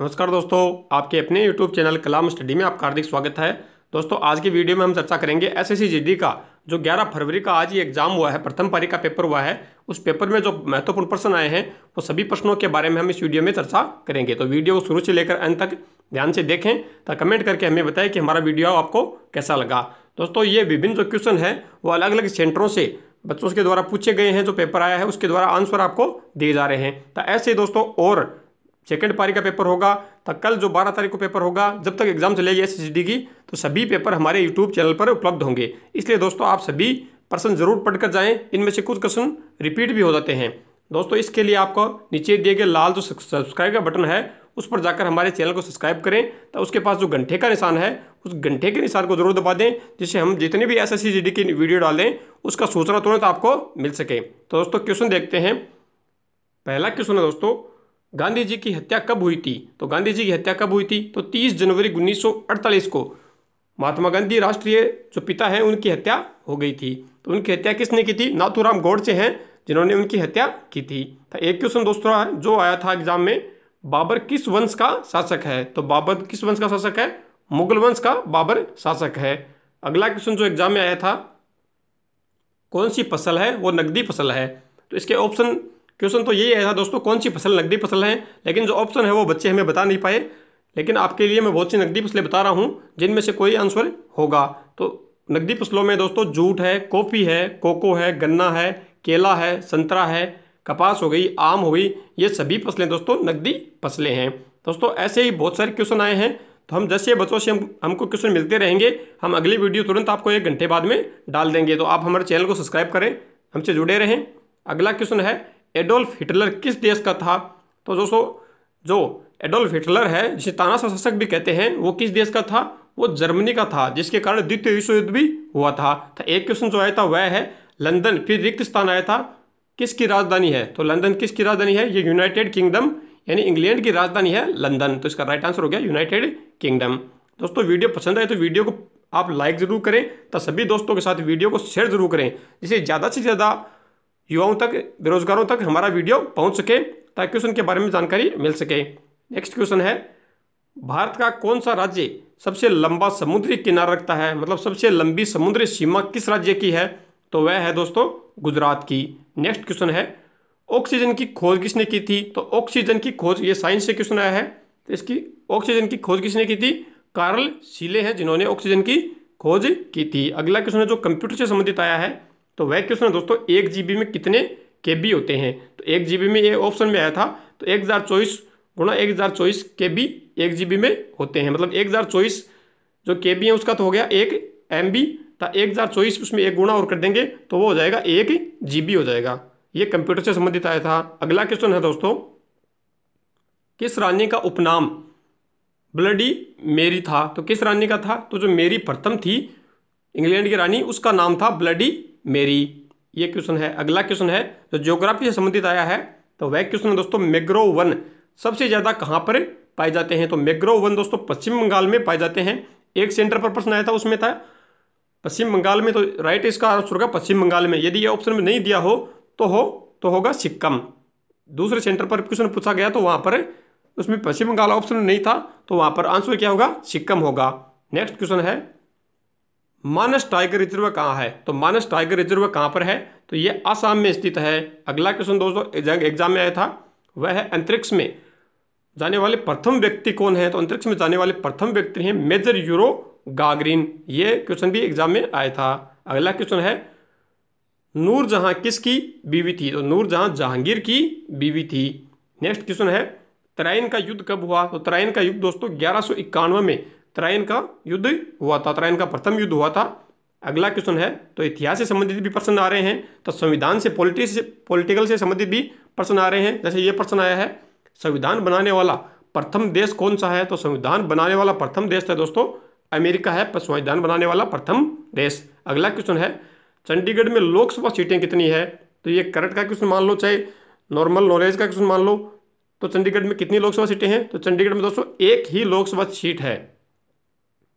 नमस्कार दोस्तों आपके अपने YouTube चैनल कलाम स्टडी में आपका हार्दिक स्वागत है दोस्तों आज की वीडियो में हम चर्चा करेंगे एस एस का जो 11 फरवरी का आज ही एग्जाम हुआ है प्रथम पारी का पेपर हुआ है उस पेपर में जो महत्वपूर्ण प्रश्न आए हैं वो सभी प्रश्नों के बारे में हम इस वीडियो में चर्चा करेंगे तो वीडियो को शुरू से लेकर अंत तक ध्यान से देखें तो कमेंट करके हमें बताएं कि हमारा वीडियो आपको कैसा लगा दोस्तों ये विभिन्न जो क्वेश्चन है वो अलग अलग सेंटरों से बच्चों के द्वारा पूछे गए हैं जो पेपर आया है उसके द्वारा आंसर आपको दिए जा रहे हैं तो ऐसे दोस्तों और सेकेंड पारी का पेपर होगा तो कल जो बारह तारीख को पेपर होगा जब तक एग्जाम चलेगी एस की तो सभी पेपर हमारे यूट्यूब चैनल पर उपलब्ध होंगे इसलिए दोस्तों आप सभी पर्सन जरूर पढ़कर जाएं इनमें से कुछ क्वेश्चन रिपीट भी हो जाते हैं दोस्तों इसके लिए आपको नीचे दिए गए लाल जो सब्सक्राइब का बटन है उस पर जाकर हमारे चैनल को सब्सक्राइब करें तो उसके पास जो घंटे का निशान है उस घंटे के निशान को जरूर दबा दें जिससे हम जितनी भी एस एस की वीडियो डालें उसका सूचना तुरंत आपको मिल सके तो दोस्तों क्वेश्चन देखते हैं पहला क्वेश्चन है दोस्तों गांधी जी की हत्या कब हुई थी तो गांधी जी की हत्या कब हुई थी तो 30 जनवरी 1948 को महात्मा गांधी राष्ट्रीय जो पिता हैं उनकी हत्या हो गई थी तो उनकी हत्या किसने की थी नाथूराम गोडसे हैं जिन्होंने उनकी हत्या की थी तो एक क्वेश्चन दोस्तों हाँ, जो आया था एग्जाम में बाबर किस वंश का शासक है तो बाबर किस वंश का शासक है मुगल वंश का बाबर शासक है अगला क्वेश्चन जो एग्जाम में आया था कौन सी फसल है वो नकदी फसल है तो इसके ऑप्शन क्वेश्चन तो यही है दोस्तों कौन सी फसल नकदी फसल है लेकिन जो ऑप्शन है वो बच्चे हमें बता नहीं पाए लेकिन आपके लिए मैं बहुत सी नकदी फसलें बता रहा हूँ जिनमें से कोई आंसर होगा तो नकदी फसलों में दोस्तों जूट है कॉफ़ी है कोको है गन्ना है केला है संतरा है कपास हो गई आम हो गई ये सभी फसलें दोस्तों नकदी फसलें हैं दोस्तों ऐसे ही बहुत सारे क्वेश्चन आए हैं तो हम जैसे बच्चों से हम हमको क्वेश्चन मिलते रहेंगे हम अगली वीडियो तुरंत आपको एक घंटे बाद में डाल देंगे तो आप हमारे चैनल को सब्सक्राइब करें हमसे जुड़े रहें अगला क्वेश्चन है एडोल्फ हिटलर किस देश का था तो दोस्तों जो एडोल्फ हिटलर है जिसे ताना शासक भी कहते हैं वो किस देश का था वो जर्मनी का था जिसके कारण द्वितीय विश्व युद्ध भी हुआ था तो एक क्वेश्चन जो आया था वह है लंदन फिर रिक्त स्थान आया था किसकी राजधानी है तो लंदन किसकी राजधानी है ये यूनाइटेड किंगडम यानी इंग्लैंड की राजधानी है लंदन तो इसका राइट आंसर हो गया यूनाइटेड किंगडम दोस्तों वीडियो पसंद आए तो वीडियो को आप लाइक ज़रूर करें तो सभी दोस्तों के साथ वीडियो को शेयर ज़रूर करें जिसे ज़्यादा से ज़्यादा युवाओं तक बेरोजगारों तक हमारा वीडियो पहुंच सके ताकि उनके बारे में जानकारी मिल सके नेक्स्ट क्वेश्चन है भारत का कौन सा राज्य सबसे लंबा समुद्री किनारा रखता है मतलब सबसे लंबी समुद्री सीमा किस राज्य की है तो वह है दोस्तों गुजरात की नेक्स्ट क्वेश्चन है ऑक्सीजन की खोज किसने की थी तो ऑक्सीजन की खोज ये साइंस से क्वेश्चन आया है तो इसकी ऑक्सीजन की खोज किसने की थी कार्ल सीले हैं जिन्होंने ऑक्सीजन की खोज की थी अगला क्वेश्चन है जो कंप्यूटर से संबंधित आया है तो वह क्वेश्चन है दोस्तों एक जीबी में कितने केबी होते हैं तो एक जीबी में ये ऑप्शन में आया था तो एक हज़ार चौबीस गुणा एक हज़ार चौबीस के बी एक जी बी में होते हैं मतलब एक हज़ार चौबीस जो के बी है उसका तो हो गया एक एम बी था एक हज़ार चौबीस उसमें एक गुणा और कर देंगे तो वो हो जाएगा एक जी बी हो जाएगा ये कंप्यूटर से संबंधित आया था अगला क्वेश्चन है दोस्तों किस रानी का उपनाम ब्लडी मेरी था तो किस रानी का था तो जो मेरी प्रथम थी इंग्लैंड की रानी उसका नाम था ब्लडी मेरी ये क्वेश्चन है अगला क्वेश्चन है जो तो ज्योग्राफी से संबंधित आया है तो वह क्वेश्चन है दोस्तों मेग्रो वन सबसे ज़्यादा कहाँ पर पाए जाते हैं तो मेग्रो वन दोस्तों पश्चिम बंगाल में पाए जाते हैं एक सेंटर पर प्रश्न आया था उसमें था पश्चिम बंगाल में तो राइट इसका आंसर होगा पश्चिम बंगाल में यदि यह ऑप्शन में नहीं दिया हो तो हो तो होगा सिक्किम दूसरे सेंटर पर क्वेश्चन पूछा गया तो वहाँ पर उसमें पश्चिम बंगाल ऑप्शन नहीं था तो वहाँ पर आंसर क्या होगा सिक्किम होगा नेक्स्ट क्वेश्चन है मानस टाइगर रिजर्व कहाँ है तो मानस टाइगर रिजर्व कहाँ पर है तो ये आसाम में स्थित है अगला क्वेश्चन दोस्तों एग्जाम में आया था वह है अंतरिक्ष में जाने वाले प्रथम व्यक्ति कौन है तो अंतरिक्ष में जाने वाले प्रथम व्यक्ति हैं मेजर यूरो गागरीन ये क्वेश्चन भी एग्जाम में आया था अगला क्वेश्चन है नूर जहां किसकी बीवी थी तो नूर जहां जहांगीर की बीवी थी नेक्स्ट क्वेश्चन है तराइन का युद्ध कब हुआ तो तराइन का युद्ध दोस्तों ग्यारह में त्रायन का युद्ध हुआ था तराइन का प्रथम युद्ध हुआ था अगला क्वेश्चन है तो इतिहास से संबंधित भी प्रश्न आ रहे हैं तो संविधान से पॉलिटिक्स पॉलिटिकल से संबंधित भी प्रश्न आ रहे हैं जैसे ये प्रश्न आया है संविधान बनाने वाला प्रथम देश कौन सा है तो संविधान बनाने वाला प्रथम देश था दोस्तों अमेरिका है पर संविधान बनाने वाला प्रथम देश अगला क्वेश्चन है चंडीगढ़ में लोकसभा सीटें कितनी है तो ये करंट का क्वेश्चन मान लो चाहे नॉर्मल नॉलेज का क्वेश्चन मान लो तो चंडीगढ़ में कितनी लोकसभा सीटें हैं तो चंडीगढ़ में दोस्तों एक ही लोकसभा सीट है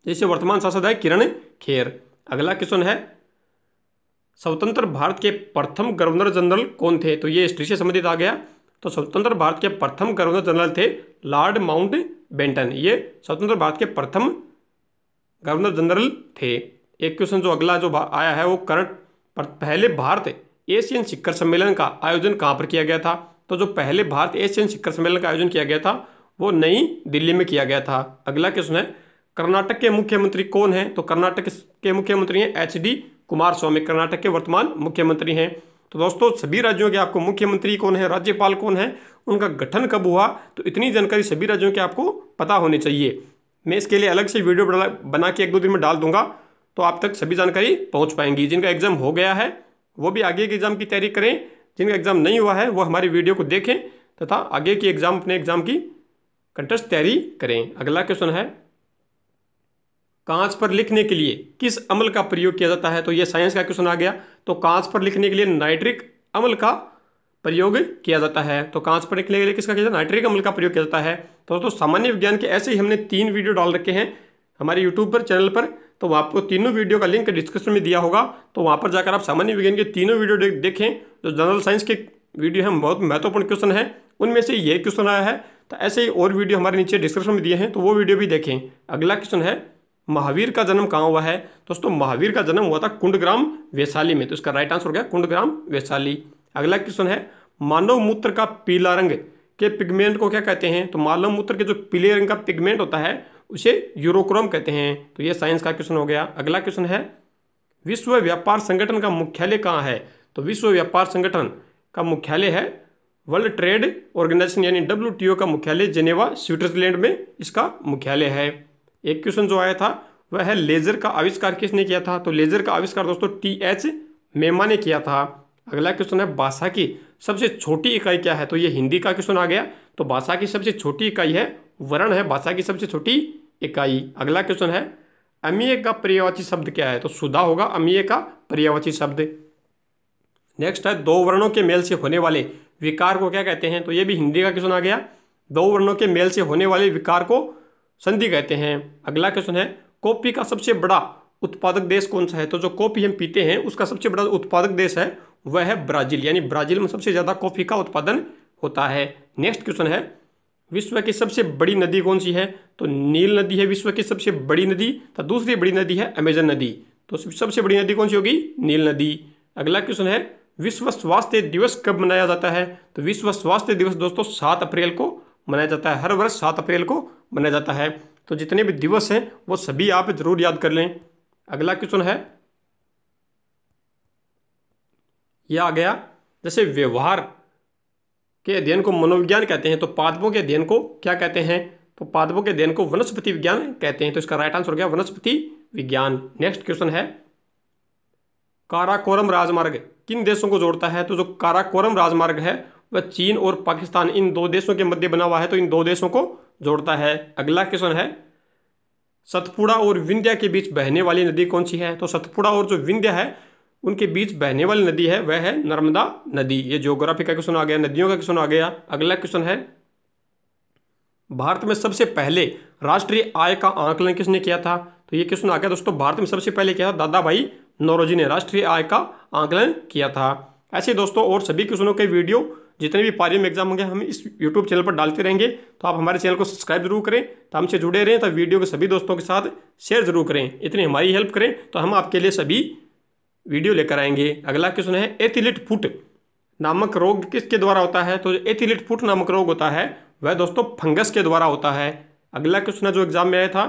जैसे तो वर्तमान सांसद है किरण खेर अगला क्वेश्चन है स्वतंत्र भारत के प्रथम गवर्नर जनरल कौन थे तो ये हिस्ट्री से संबंधित आ गया तो स्वतंत्र भारत के प्रथम गवर्नर जनरल थे लॉर्ड माउंट बेंटन ये स्वतंत्र भारत के प्रथम गवर्नर जनरल थे एक क्वेश्चन जो अगला जो आया है वो करंट पहले भारत एशियन शिखर सम्मेलन का आयोजन कहाँ पर किया गया था तो जो पहले भारत एशियन शिखर सम्मेलन का आयोजन किया गया था वो नई दिल्ली में किया गया था अगला क्वेश्चन है कर्नाटक के मुख्यमंत्री कौन हैं तो कर्नाटक के मुख्यमंत्री हैं H D Kumaraswamy Karnataka के वर्तमान मुख्यमंत्री हैं तो दोस्तों सभी राज्यों के आपको मुख्यमंत्री कौन है राज्यपाल कौन है उनका गठन कब हुआ तो इतनी जानकारी सभी राज्यों के आपको पता होनी चाहिए मैं इसके लिए अलग से वीडियो बना के एक दो दिन में डाल दूंगा तो आप तक सभी जानकारी पहुंच पाएंगी जिनका एग्जाम हो गया है वो भी आगे के एग्जाम की तैयारी करें जिनका एग्जाम नहीं हुआ है वो हमारी वीडियो को देखें तथा आगे की एग्जाम अपने एग्जाम की कंटेस्ट तैयारी करें अगला क्वेश्चन है कांच पर लिखने के लिए किस अमल का प्रयोग किया जाता है तो यह साइंस का क्वेश्चन आ गया तो कांच पर लिखने के लिए नाइट्रिक अमल का प्रयोग किया जाता है तो कांच पर लिखने के लिए किसका किया जाता है नाइट्रिक अमल का प्रयोग किया जाता है तो दोस्तों सामान्य विज्ञान के ऐसे ही हमने तीन वीडियो डाल रखे हैं हमारे यूट्यूब पर चैनल पर तो आपको तीनों वीडियो का लिंक डिस्क्रिप्शन में दिया होगा तो वहाँ पर जाकर आप सामान्य विज्ञान के तीनों वीडियो देखें जो जनरल साइंस के वीडियो हैं बहुत महत्वपूर्ण क्वेश्चन है उनमें से ये क्वेश्चन आया है तो ऐसे ही और वीडियो हमारे नीचे डिस्क्रिप्शन में दिए हैं तो वो वीडियो भी देखें अगला क्वेश्चन है महावीर का जन्म कहाँ हुआ है दोस्तों महावीर का जन्म हुआ था कुंडग्राम वैशाली में तो इसका राइट आंसर हो गया कुंडग्राम वैशाली अगला क्वेश्चन है मानव मूत्र का पीला रंग के पिगमेंट को क्या कहते हैं तो मानव मूत्र के जो पीले रंग का पिगमेंट होता है उसे यूरोक्रोम कहते हैं तो ये साइंस का क्वेश्चन हो गया अगला क्वेश्चन है विश्व व्यापार संगठन का मुख्यालय कहाँ है तो विश्व व्यापार संगठन का मुख्यालय है वर्ल्ड ट्रेड ऑर्गेनाइजेशन यानी डब्ल्यू का मुख्यालय जेनेवा स्विट्जरलैंड में इसका मुख्यालय है एक क्वेश्चन जो आया था वह है लेजर का आविष्कार किसने किया था तो लेजर का आविष्कार दोस्तों टी एच मेमा ने किया था अगला क्वेश्चन है भाषा की सबसे छोटी इकाई क्या है तो ये हिंदी का क्वेश्चन आ गया तो भाषा की सबसे छोटी इकाई है वर्ण है भाषा की सबसे छोटी इकाई अगला क्वेश्चन है अमीय का पर्यावाची शब्द क्या है तो सुधा होगा अमीय का पर्यावाची शब्द नेक्स्ट है दो वर्णों के मेल से होने वाले विकार को क्या कहते हैं तो ये भी हिंदी का क्वेश्चन आ गया दो वर्णों के मेल से होने वाले विकार को संधि कहते हैं अगला क्वेश्चन है कॉफी का सबसे बड़ा उत्पादक देश कौन सा है तो जो कॉफी हम पीते हैं उसका सबसे बड़ा उत्पादक देश है वह है ब्राजील यानी ब्राजील में सबसे ज़्यादा कॉफी का उत्पादन होता है नेक्स्ट क्वेश्चन है विश्व की सबसे बड़ी नदी कौन सी है तो नील नदी है विश्व की सबसे बड़ी नदी तथा दूसरी बड़ी नदी है अमेजन नदी तो सबसे बड़ी नदी कौन सी होगी नील नदी अगला क्वेश्चन है विश्व स्वास्थ्य दिवस कब मनाया जाता है तो विश्व स्वास्थ्य दिवस दोस्तों सात अप्रैल को मनाया जाता है हर वर्ष सात अप्रैल को मनाया जाता है तो जितने भी दिवस हैं वो सभी आप जरूर याद कर लें अगला क्वेश्चन है यह आ गया जैसे व्यवहार के अध्ययन को मनोविज्ञान कहते हैं तो पादपों के अध्ययन को क्या कहते हैं तो पादपों के अध्ययन को वनस्पति विज्ञान कहते हैं तो इसका राइट आंसर हो गया वनस्पति विज्ञान नेक्स्ट क्वेश्चन है काराकोरम राजमार्ग किन देशों को जोड़ता है तो जो काराकोरम राजमार्ग है वह चीन और पाकिस्तान इन दो देशों के मध्य बना हुआ है तो इन दो देशों को जोड़ता है अगला क्वेश्चन है सतपुड़ा और विंध्या के बीच बहने वाली नदी कौन सी है तो सतपुड़ा और जो विंध्या है उनके बीच बहने वाली नदी है वह है नर्मदा नदी ये ज्योग्राफी का क्वेश्चन आ गया नदियों का क्वेश्चन आ गया अगला क्वेश्चन है भारत में सबसे पहले राष्ट्रीय आय का आंकलन किसने किया था तो ये क्वेश्चन आ गया दोस्तों भारत में सबसे पहले क्या था दादा भाई नौरोजी ने राष्ट्रीय आय का आंकलन किया था ऐसे दोस्तों और सभी क्वेश्चनों के वीडियो जितने भी पारियों में एग्जाम होंगे हम इस यूट्यूब चैनल पर डालते रहेंगे तो आप हमारे चैनल को सब्सक्राइब जरूर करें तो हमसे जुड़े रहें तो वीडियो को सभी दोस्तों के साथ शेयर जरूर करें इतनी हमारी हेल्प करें तो हम आपके लिए सभी वीडियो लेकर आएंगे अगला क्वेश्चन है एथिलिट फुट नामक रोग किसके द्वारा होता है तो एथिलिट फुट नामक रोग होता है वह दोस्तों फंगस के द्वारा होता है अगला क्वेश्चन जो एग्जाम में आया था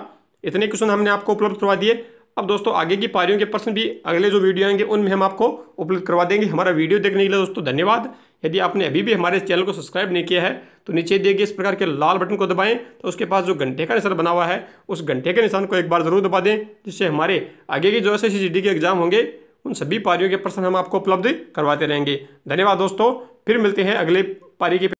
इतने क्वेश्चन हमने आपको उपलब्ध करवा दिए अब दोस्तों आगे की पारियों के प्रश्न भी अगले जो वीडियो आएंगे उनमें हम आपको उपलब्ध करवा देंगे हमारा वीडियो देखने के लिए दोस्तों धन्यवाद यदि आपने अभी भी हमारे चैनल को सब्सक्राइब नहीं किया है तो नीचे दिए गए इस प्रकार के लाल बटन को दबाएं तो उसके पास जो घंटे का निशान बना हुआ है उस घंटे के निशान को एक बार जरूर दबा दें जिससे हमारे आगे की जो एस एस के एग्जाम होंगे उन सभी पारियों के प्रश्न हम आपको उपलब्ध करवाते रहेंगे धन्यवाद दोस्तों फिर मिलते हैं अगले पारी के